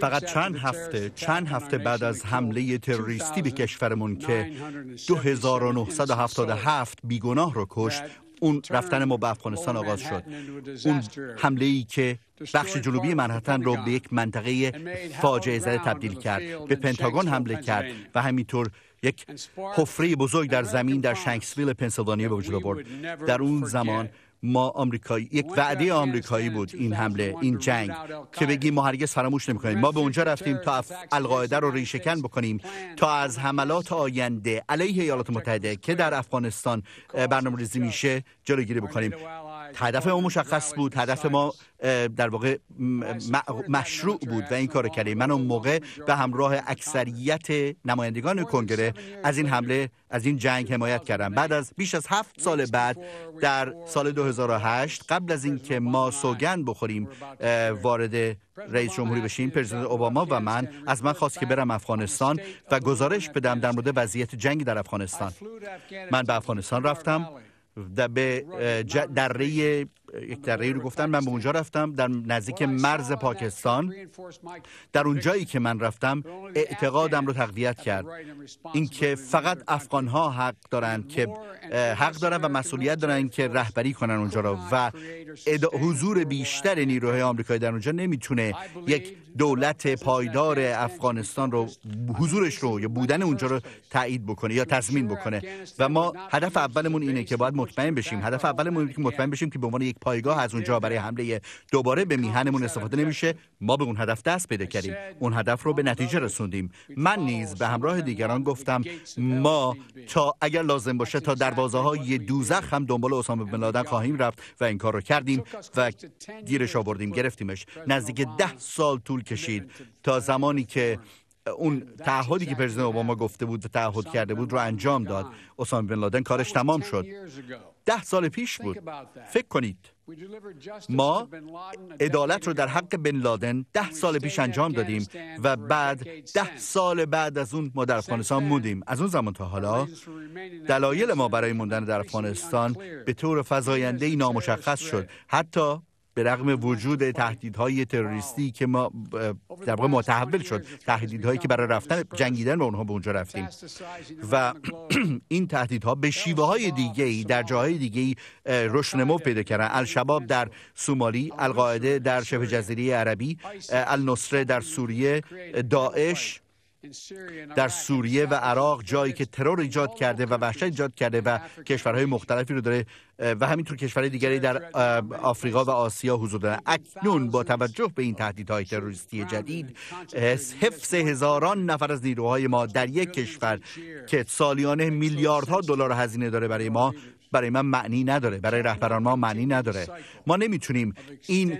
فقط چند هفته چند هفته بعد از حمله تروریستی به کشورمون که 2977 بیگناه رو کشت اون رفتن ما به افغانستان آغاز شد اون حمله ای که بخش جنوبی منحتن رو به یک منطقه فاجعه زده تبدیل کرد به پنتاگون حمله کرد و همینطور یک حفره بزرگ در زمین در شنکسویل پنسیلوانیا به وجود آورد در اون زمان ما آمریکایی یک وعده آمریکایی بود این حمله این جنگ که بگیم ما هرگز فراموش نمیکنیم ما به اونجا رفتیم تا القاعده رو ریشهکن بکنیم تا از حملات آینده علیه ایالات متحده که در افغانستان برنامه‌ریزی میشه جلوگیری بکنیم هدف ما مشخص بود هدف ما در واقع مشروع بود و این کار کرده من اون موقع به همراه اکثریت نمایندگان کنگره از این حمله از این جنگ حمایت کردم بعد از بیش از هفت سال بعد در سال 2008 قبل از اینکه ما سوگند بخوریم وارد رئیس جمهوری بشیم پرزیدنت اوباما و من از من خواست که برم افغانستان و گزارش بدم در مورد وضعیت جنگ در افغانستان من به افغانستان رفتم در دره یک دره رو گفتن من به اونجا رفتم در نزدیک مرز پاکستان در اون جایی که من رفتم اعتقادم رو تقویت کرد اینکه فقط افغان ها حق دارند که حق دارن و مسئولیت دارن که رهبری کنن اونجا رو و حضور بیشتر نیروهای آمریکایی در اونجا نمیتونه یک دولت پایدار افغانستان رو حضورش رو یا بودن اونجا رو تایید بکنه یا تضمین بکنه و ما هدف اولمون اینه که باید مطمئن بشیم هدف اولمون اینه که مطمئن بشیم که به عنوان یک پایگاه از اونجا برای حمله دوباره به میهنمون استفاده نمیشه ما به اون هدف دست پیدا کردیم اون هدف رو به نتیجه رسوندیم من نیز به همراه دیگران گفتم ما تا اگر لازم باشه تا دروازه های دوزخ هم دنبال اسامه بن لادن خواهیم رفت و این کار رو کردیم و گیرش آوردیم گرفتیمش نزدیک ده سال طول کشید تا زمانی که اون تعهدی که پرزیدنت اوباما گفته بود و تعهد کرده بود رو انجام داد اسامه بن لادن کارش تمام شد ده سال پیش بود فکر کنید ما عدالت رو در حق بن لادن ده سال پیش انجام دادیم و بعد ده سال بعد از اون ما در افغانستان موندیم از اون زمان تا حالا دلایل ما برای موندن در افغانستان به طور فضاینده ای نامشخص شد حتی به رغم وجود تهدیدهای تروریستی که ما در واقع متحول شد تهدیدهایی که برای رفتن جنگیدن به اونها به اونجا رفتیم و این تهدیدها به شیوه های دیگه ای در جاهای دیگه ای رشنمو پیدا کردن الشباب در سومالی القاعده در شبه جزیره عربی النصره در سوریه داعش در سوریه و عراق جایی که ترور ایجاد کرده و وحشت ایجاد کرده و کشورهای مختلفی رو داره و همینطور کشورهای دیگری در آفریقا و آسیا حضور دارن اکنون با توجه به این تهدیدهای تروریستی جدید حفظ هزاران نفر از نیروهای ما در یک کشور که سالیانه میلیاردها دلار هزینه داره برای ما برای من معنی نداره برای رهبران ما معنی نداره ما نمیتونیم این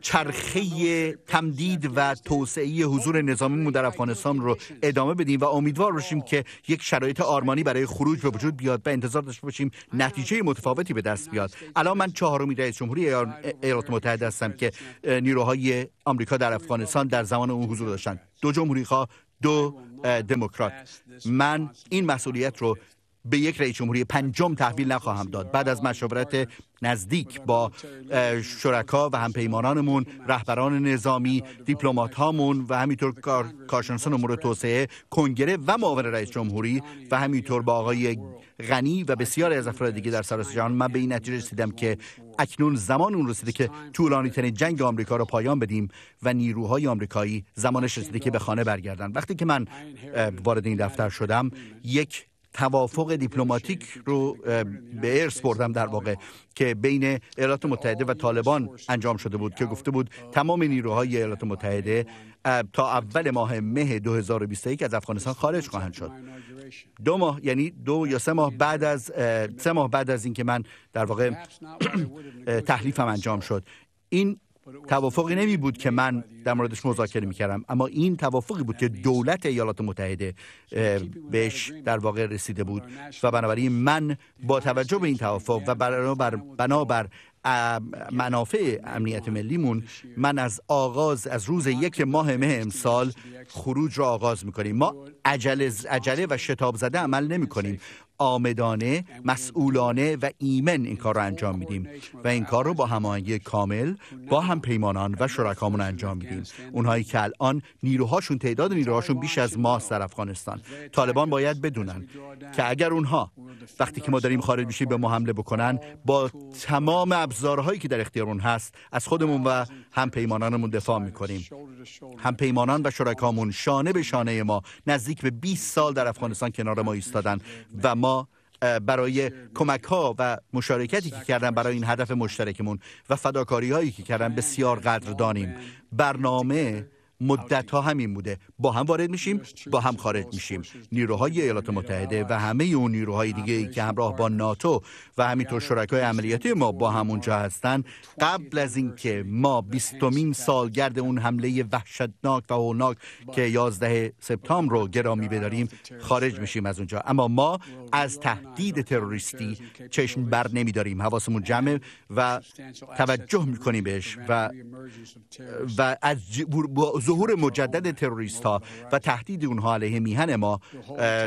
چرخه تمدید و توسعه حضور نظامیمون در افغانستان رو ادامه بدیم و امیدوار باشیم که یک شرایط آرمانی برای خروج به وجود بیاد و انتظار داشته باشیم نتیجه متفاوتی به دست بیاد الان من چهارمی رئیس جمهوری ایالات متحده هستم که نیروهای آمریکا در افغانستان در زمان اون حضور داشتن دو جمهوری خواه دو دموکرات من این مسئولیت رو به یک رئیس جمهوری پنجم تحویل نخواهم داد بعد از مشاورت نزدیک با شرکا و همپیمانانمون رهبران نظامی دیپلمات هامون و همینطور کارشناسان امور توسعه کنگره و معاون رئیس جمهوری و همینطور با آقای غنی و بسیاری از افراد دیگه در سراسر جهان من به این نتیجه رسیدم که اکنون زمان اون رسیده که طولانی ترین جنگ آمریکا رو پایان بدیم و نیروهای آمریکایی زمانش رسیده که به خانه برگردن وقتی که من وارد این دفتر شدم یک توافق دیپلماتیک رو به ارث بردم در واقع که بین ایالات متحده و طالبان انجام شده بود که گفته بود تمام نیروهای ایالات متحده تا اول ماه مه 2021 از افغانستان خارج خواهند شد دو ماه یعنی دو یا سه ماه بعد از سه ماه بعد از اینکه من در واقع تحلیفم انجام شد این توافقی نمی بود که من در موردش مذاکره می کردم اما این توافقی بود که دولت ایالات متحده بهش در واقع رسیده بود و بنابراین من با توجه به این توافق و بنابر, بنابر منافع امنیت ملیمون من از آغاز از روز یک ماه مه امسال خروج را آغاز میکنیم ما عجله, و شتاب زده عمل نمی کنیم آمدانه، مسئولانه و ایمن این کار رو انجام میدیم و این کار رو با هماهنگی کامل با هم پیمانان و شرکامون انجام میدیم اونهایی که الان نیروهاشون تعداد نیروهاشون بیش از ماست در افغانستان طالبان باید بدونن که اگر اونها وقتی که ما داریم خارج میشیم به ما حمله بکنن با تمام ابزارهایی که در اختیارون هست از خودمون و هم پیمانانمون دفاع میکنیم هم پیمانان و شرکامون شانه به شانه ما نزدیک به 20 سال در افغانستان کنار ما ایستادن و ما برای کمک ها و مشارکتی که کردن برای این هدف مشترکمون و فداکاری هایی که کردن بسیار قدر دانیم برنامه مدت ها همین بوده با هم وارد میشیم با هم خارج میشیم نیروهای ایالات متحده و همه اون نیروهای دیگه ای که همراه با ناتو و همینطور شرکای عملیاتی ما با هم اونجا هستن قبل از اینکه ما بیستمین سالگرد اون حمله وحشتناک و هولناک که 11 سپتامبر رو گرامی بداریم خارج میشیم از اونجا اما ما از تهدید تروریستی چشم بر نمیداریم حواسمون جمع و توجه میکنیم بهش و و از ظهور مجدد تروریست ها و تهدید اونها علیه میهن ما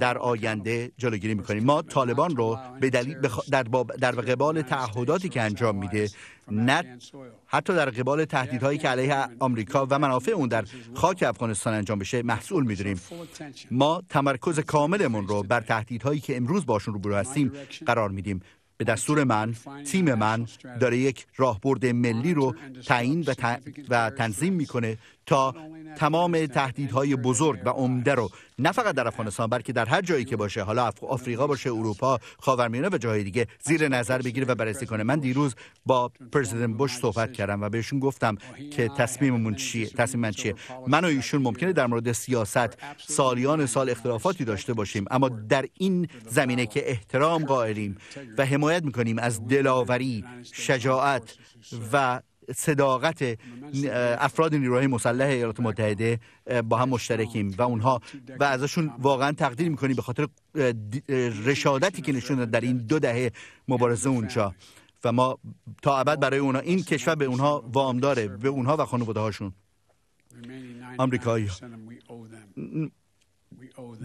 در آینده جلوگیری میکنیم ما طالبان رو به دلیل در, در قبال تعهداتی که انجام میده نه حتی در قبال تهدیدهایی که علیه آمریکا و منافع اون در خاک افغانستان انجام بشه محصول میدونیم ما تمرکز کاملمون رو بر تهدیدهایی که امروز باشون روبرو هستیم قرار میدیم به دستور من تیم من داره یک راهبرد ملی رو تعیین و, تنظیم میکنه تا تمام تهدیدهای بزرگ و عمده رو نه فقط در افغانستان بلکه در هر جایی که باشه حالا آفریقا باشه اروپا خاورمیانه و جای دیگه زیر نظر بگیره و بررسی کنه من دیروز با پرزیدنت بوش صحبت کردم و بهشون گفتم که تصمیممون چیه تصمیم من چیه من و ایشون ممکنه در مورد سیاست سالیان سال اختلافاتی داشته باشیم اما در این زمینه که احترام قائلیم و حمایت میکنیم از دلاوری شجاعت و صداقت افراد نیروهای مسلح ایالات بله، متحده بله. با هم مشترکیم و اونها و ازشون واقعا تقدیر بله، میکنیم به خاطر رشادتی که نشون در این دو دهه مبارزه اونجا و ما تا ابد برای اونها این کشور به اونها وام داره به اونها و خانواده هاشون آمریکایی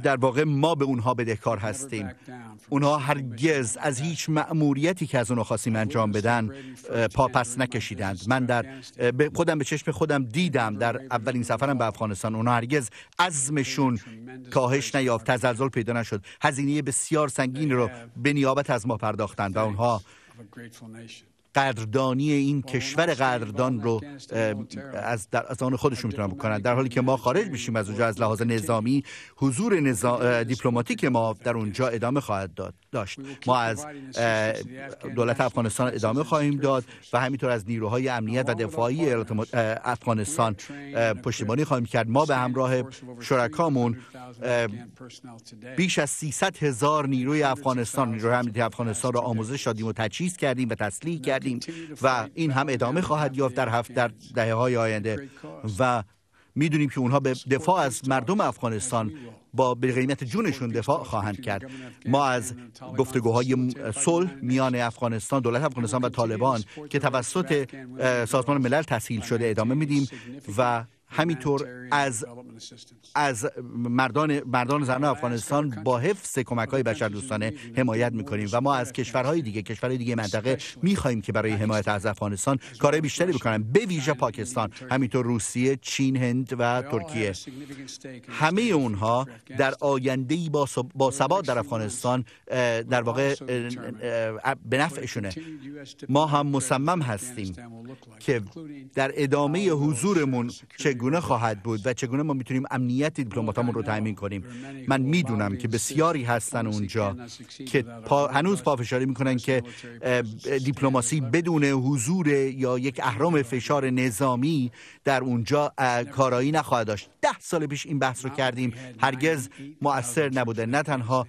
در واقع ما به اونها بدهکار هستیم اونها هرگز از هیچ مأموریتی که از اونها خواستیم انجام بدن پاپس نکشیدند من در خودم به چشم خودم دیدم در اولین سفرم به افغانستان اونها هرگز عزمشون کاهش نیافت تزلزل پیدا نشد هزینه بسیار سنگین رو به نیابت از ما پرداختند و اونها قدردانی این کشور قدردان رو از, در از آن خودشون میتونن بکنن در حالی که ما خارج میشیم از اونجا از لحاظ نظامی حضور نظام دیپلماتیک ما در اونجا ادامه خواهد داد داشت ما از دولت افغانستان ادامه خواهیم داد و همینطور از نیروهای امنیت و دفاعی افغانستان پشتیبانی خواهیم کرد ما به همراه شرکامون بیش از 300 هزار نیروی افغانستان نیروی امنیتی افغانستان را آموزش دادیم و تجهیز کردیم و تسلیح کردیم و این هم ادامه خواهد یافت در هفت در دهه های آینده و میدونیم که اونها به دفاع از مردم افغانستان با به قیمت جونشون دفاع خواهند کرد ما از گفتگوهای صلح میان افغانستان دولت افغانستان و طالبان که توسط سازمان ملل تسهیل شده ادامه میدیم و همینطور از از مردان مردان زن افغانستان با حفظ کمک های دوستانه حمایت میکنیم و ما از کشورهای دیگه کشورهای دیگه منطقه میخواهیم که برای حمایت از افغانستان کارهای بیشتری بکنن به ویژه پاکستان همینطور روسیه چین هند و ترکیه همه اونها در آینده با, با ثبات در افغانستان در واقع به نفعشونه ما هم مصمم هستیم که در ادامه حضورمون چه چگونه خواهد بود و چگونه ما میتونیم امنیت دیپلماتامون رو تعمین کنیم من میدونم که بسیاری هستن اونجا که پا هنوز پافشاری میکنن که دیپلماسی بدون حضور یا یک اهرام فشار نظامی در اونجا کارایی نخواهد داشت ده سال پیش این بحث رو کردیم هرگز مؤثر نبوده نه تنها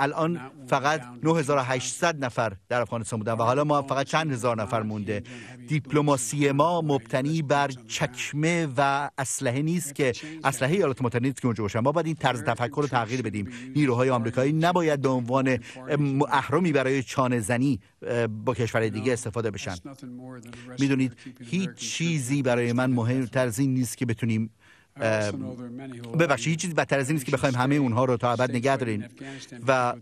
الان فقط 9800 نفر در افغانستان بودن و حالا ما فقط چند هزار نفر مونده دیپلماسی ما مبتنی بر چکمه و اسلحه نیست که اسلحه ایالات متحده نیست که اونجا باشن ما باید این طرز تفکر رو تغییر بدیم نیروهای آمریکایی نباید به عنوان اهرمی برای چانه زنی با کشور دیگه استفاده بشن میدونید هیچ چیزی برای من مهمتر از این نیست که بتونیم ببخشید هیچ چیز بدتر از این نیست که بخوایم همه اونها رو تا ابد نگه داریم و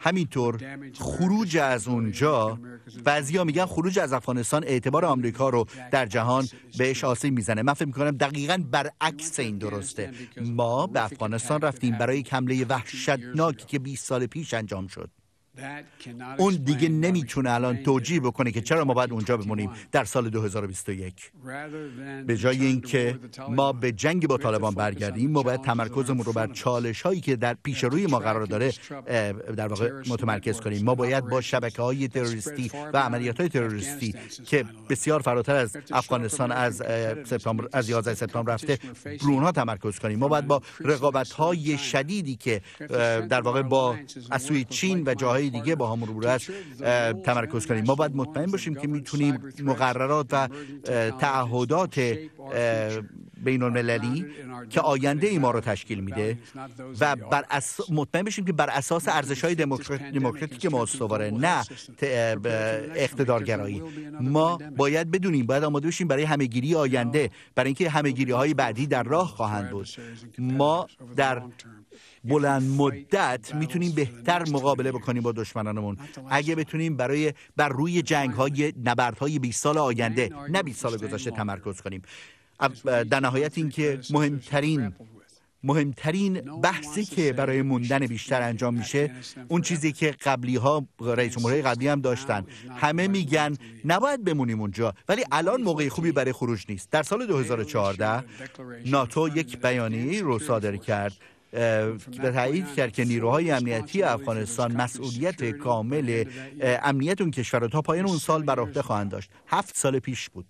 همینطور خروج از اونجا بعضیا میگن خروج از افغانستان اعتبار آمریکا رو در جهان بهش آسیب میزنه من فکر میکنم دقیقا برعکس این درسته ما به افغانستان رفتیم برای حمله وحشتناکی که 20 سال پیش انجام شد اون دیگه نمیتونه الان توجیه بکنه که چرا ما باید اونجا بمونیم در سال 2021 به جای اینکه ما به جنگ با طالبان برگردیم ما باید تمرکزمون رو بر چالش هایی که در پیش روی ما قرار داره در واقع متمرکز کنیم ما باید با شبکه های تروریستی و عملیات های تروریستی که بسیار فراتر از افغانستان از سپتامبر از 11 سپتامبر رفته برونها تمرکز کنیم ما باید با رقابت های شدیدی که در واقع با از سوی چین و جاهای های دیگه با هم رو تمرکز کنیم ما باید مطمئن باشیم که میتونیم مقررات و تعهدات بین المللی که آینده ای ما رو تشکیل میده و بر اس... مطمئن بشیم که بر اساس ارزش های دموکراتیک ما استواره نه اقتدارگرایی ما باید بدونیم باید آماده بشیم برای همهگیری آینده برای اینکه همهگیری های بعدی در راه خواهند بود ما در بلند مدت میتونیم بهتر مقابله بکنیم با دشمنانمون اگه بتونیم برای بر روی جنگ های نبرد های 20 سال آینده نه 20 سال گذشته تمرکز کنیم در نهایت اینکه مهمترین مهمترین بحثی که برای موندن بیشتر انجام میشه اون چیزی که قبلی ها رئیس جمهورهای قبلی هم داشتن همه میگن نباید بمونیم اونجا ولی الان موقع خوبی برای خروج نیست در سال 2014 ناتو یک بیانیه رو صادر کرد به تایید کرد که نیروهای امنیتی افغانستان مسئولیت کامل امنیت اون کشور رو تا پایان اون سال بر عهده خواهند داشت هفت سال پیش بود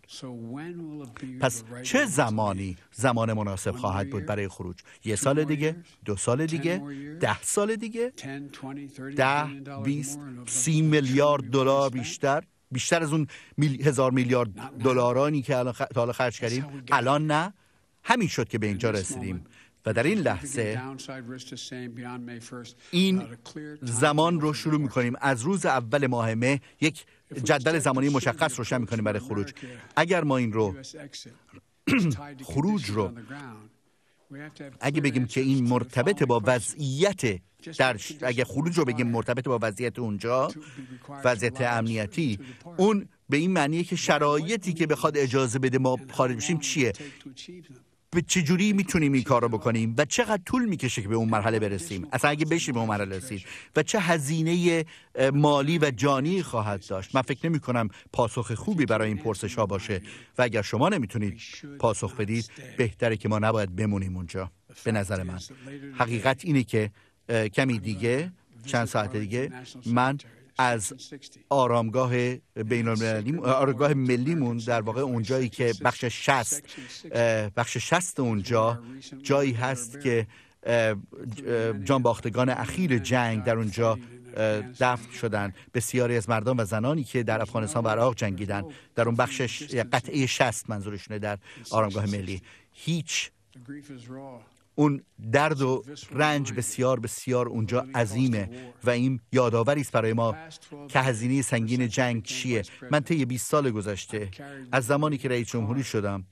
پس چه زمانی زمان مناسب خواهد بود برای خروج یه سال دیگه دو سال دیگه ده سال دیگه ده بیست سی میلیارد دلار بیشتر بیشتر از اون هزار میلیارد دلارانی که الان حالا خرج کردیم الان نه همین شد که به اینجا رسیدیم و در این لحظه این زمان رو شروع می کنیم از روز اول ماه مه یک جدول زمانی مشخص روشن میکنیم برای خروج اگر ما این رو خروج رو اگه بگیم که این مرتبط با وضعیت در اگه خروج رو بگیم مرتبط با وضعیت اونجا وضعیت امنیتی اون به این معنیه که شرایطی که بخواد اجازه بده ما خارج بشیم چیه به چجوری میتونیم این کار رو بکنیم و چقدر طول میکشه که به اون مرحله برسیم اصلا اگه بشیم به اون مرحله رسید و چه هزینه مالی و جانی خواهد داشت من فکر نمی کنم پاسخ خوبی برای این پرسش ها باشه و اگر شما نمیتونید پاسخ بدید بهتره که ما نباید بمونیم اونجا به نظر من حقیقت اینه که کمی دیگه چند ساعت دیگه من از آرامگاه بین آرامگاه ملیمون در واقع اونجایی که بخش شست بخش شست اونجا جایی هست که جانباختگان اخیر جنگ در اونجا دفن شدن بسیاری از مردان و زنانی که در افغانستان و عراق جنگیدن در اون بخش یعنی قطعه شست منظورشونه در آرامگاه ملی هیچ اون درد و رنج بسیار بسیار اونجا عظیمه و این یادآوری است برای ما که هزینه سنگین جنگ چیه من طی 20 سال گذشته از زمانی که رئیس جمهوری شدم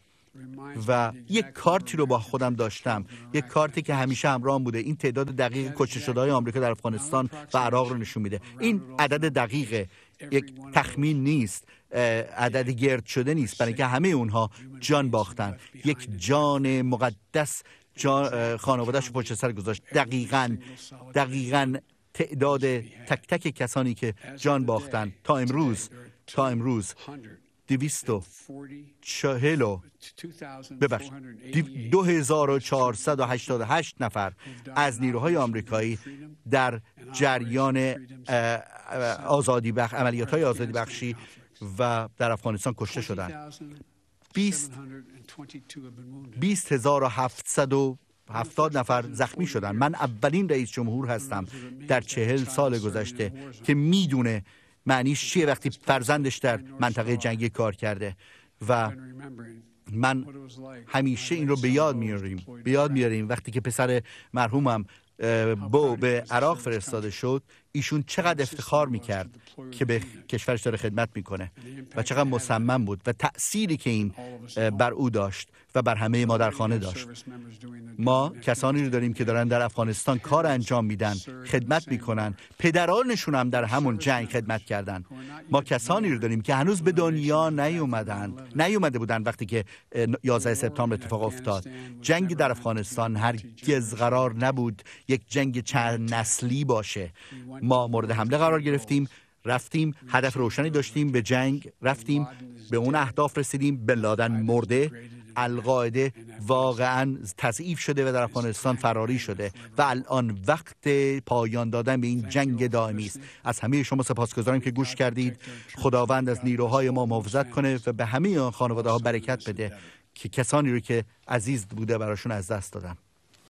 و یک کارتی رو با خودم داشتم یک کارتی که همیشه همراهم بوده این تعداد دقیق کشته شده های آمریکا در افغانستان و عراق رو نشون میده این عدد دقیقه یک تخمین نیست عدد گرد شده نیست برای که همه اونها جان باختن یک جان مقدس خانوادهش رو پشت سر گذاشت دقیقا دقیقا تعداد تک تک کسانی که جان باختن تا امروز تا امروز دویست و چهل دو هزار و هشتاد هشت نفر از نیروهای آمریکایی در جریان آزادی عملیات‌های عملیات های آزادی بخشی و در افغانستان کشته شدند 20 20770 نفر زخمی شدن من اولین رئیس جمهور هستم در چهل سال گذشته که میدونه معنیش چیه وقتی فرزندش در منطقه جنگی کار کرده و من همیشه این رو به یاد میاریم به یاد میاریم وقتی که پسر مرحومم بو به عراق فرستاده شد ایشون چقدر افتخار میکرد که به کشورش داره خدمت میکنه یعنی و چقدر مصمم بود و تأثیری که این بر او داشت و بر همه ما در خانه داشت ما کسانی رو داریم که دارن در افغانستان کار انجام میدن خدمت میکنن پدرانشون هم در همون جنگ خدمت کردن ما کسانی رو داریم که هنوز به دنیا نیومدن نیومده بودن وقتی که 11 سپتامبر اتفاق افتاد جنگ در افغانستان هرگز قرار نبود یک جنگ چند نسلی باشه ما مورد حمله قرار گرفتیم رفتیم هدف روشنی داشتیم به جنگ رفتیم به اون اهداف رسیدیم به لادن مرده القاعده واقعا تضعیف شده و در افغانستان فراری شده و الان وقت پایان دادن به این جنگ دائمی است از همه شما سپاسگزارم که گوش کردید خداوند از نیروهای ما محافظت کنه و به همه آن خانواده ها برکت بده که کسانی رو که عزیز بوده براشون از دست دادم